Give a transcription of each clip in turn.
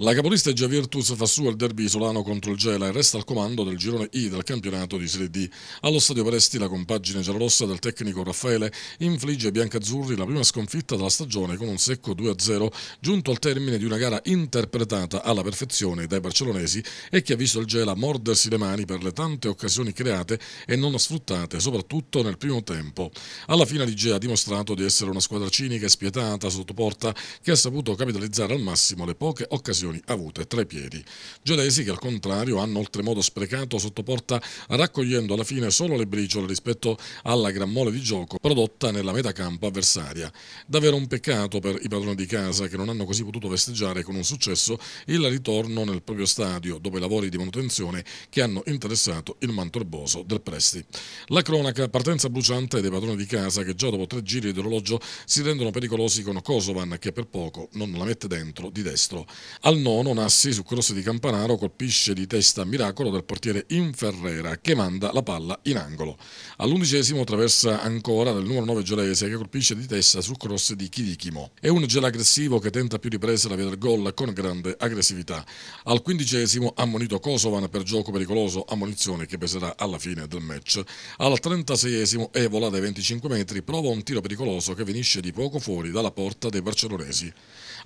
La capolista Gia Virtus fa su al derby isolano contro il Gela e resta al comando del girone I del campionato di Serie D. Allo stadio Presti la compagine giallorossa del tecnico Raffaele infligge ai biancazzurri la prima sconfitta della stagione con un secco 2-0 giunto al termine di una gara interpretata alla perfezione dai barcellonesi e che ha visto il Gela mordersi le mani per le tante occasioni create e non sfruttate soprattutto nel primo tempo. Alla fine l'Igea ha dimostrato di essere una squadra cinica e spietata sotto porta che ha saputo capitalizzare al massimo le poche occasioni occasioni avute tra i piedi. Gelesi che al contrario hanno oltremodo sprecato sottoporta, raccogliendo alla fine solo le briciole rispetto alla gran mole di gioco prodotta nella metacampo avversaria. Davvero un peccato per i padroni di casa che non hanno così potuto festeggiare con un successo il ritorno nel proprio stadio dopo i lavori di manutenzione che hanno interessato il mantorboso del Presti. La cronaca partenza bruciante dei padroni di casa che già dopo tre giri d'orologio si rendono pericolosi con Kosovan che per poco non la mette dentro di destro. Al al nono Nassi su cross di Campanaro colpisce di testa miracolo del portiere Inferrera che manda la palla in angolo. All'undicesimo traversa ancora del numero 9 Giolese che colpisce di testa su cross di Chirichimo. È un gel aggressivo che tenta più riprese la via del gol con grande aggressività. Al quindicesimo ammonito Kosovan per gioco pericoloso, ammonizione che peserà alla fine del match. Al trentaseiesimo Evola dai 25 metri prova un tiro pericoloso che finisce di poco fuori dalla porta dei barcellonesi.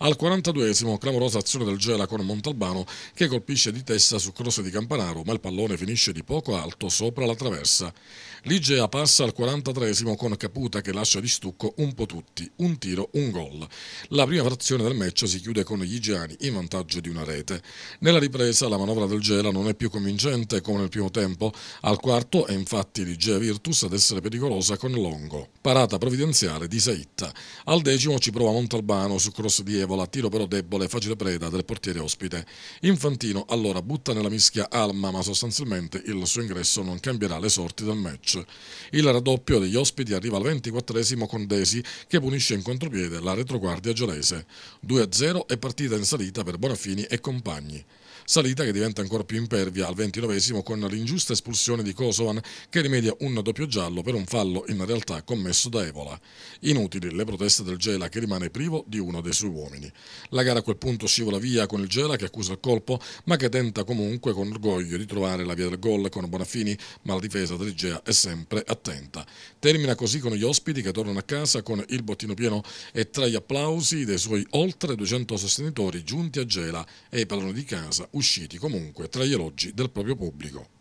Al quarantaduesimo clamorosa azione del Gela con Montalbano che colpisce di testa su cross di Campanaro ma il pallone finisce di poco alto sopra la traversa. Ligea passa al 43 con Caputa che lascia di stucco un po' tutti, un tiro, un gol. La prima frazione del match si chiude con gli Igeani in vantaggio di una rete. Nella ripresa la manovra del Gela non è più convincente come nel primo tempo, al quarto è infatti Ligea Virtus ad essere pericolosa con Longo parata provvidenziale di Saitta. Al decimo ci prova Montalbano su cross di Evola, tiro però debole, facile preda del portiere ospite. Infantino allora butta nella mischia Alma, ma sostanzialmente il suo ingresso non cambierà le sorti del match. Il raddoppio degli ospiti arriva al 24 con Desi che punisce in contropiede la retroguardia gelese. 2-0 e partita in salita per Bonafini e compagni salita che diventa ancora più impervia al ventinovesimo con l'ingiusta espulsione di Kosovan che rimedia un doppio giallo per un fallo in realtà commesso da Evola. Inutili le proteste del Gela che rimane privo di uno dei suoi uomini. La gara a quel punto scivola via con il Gela che accusa il colpo ma che tenta comunque con orgoglio di trovare la via del gol con Bonafini ma la difesa del Gea è sempre attenta. Termina così con gli ospiti che tornano a casa con il bottino pieno e tra gli applausi dei suoi oltre 200 sostenitori giunti a Gela e i padroni di casa usciti comunque tra gli elogi del proprio pubblico.